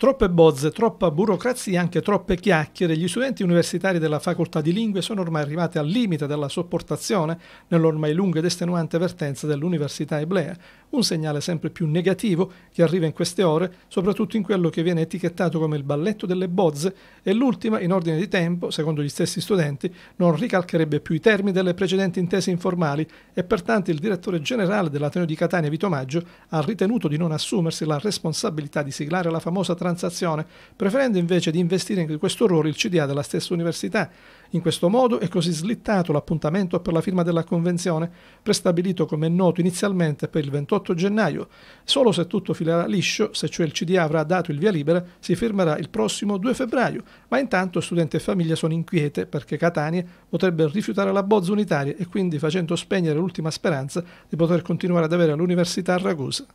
Troppe bozze, troppa burocrazia, e anche troppe chiacchiere. Gli studenti universitari della facoltà di lingue sono ormai arrivati al limite della sopportazione nell'ormai lunga ed estenuante vertenza dell'Università Eblea. Un segnale sempre più negativo che arriva in queste ore, soprattutto in quello che viene etichettato come il balletto delle bozze e l'ultima, in ordine di tempo, secondo gli stessi studenti, non ricalcherebbe più i termini delle precedenti intese informali e pertanto il direttore generale dell'Ateneo di Catania, Vito Maggio, ha ritenuto di non assumersi la responsabilità di siglare la famosa transizione transazione, preferendo invece di investire in questo ruolo il CDA della stessa università. In questo modo è così slittato l'appuntamento per la firma della convenzione, prestabilito come è noto inizialmente per il 28 gennaio. Solo se tutto filerà liscio, se cioè il CDA avrà dato il via libera, si firmerà il prossimo 2 febbraio. Ma intanto studenti e famiglia sono inquiete perché Catania potrebbe rifiutare la bozza unitaria e quindi facendo spegnere l'ultima speranza di poter continuare ad avere l'università a Ragusa.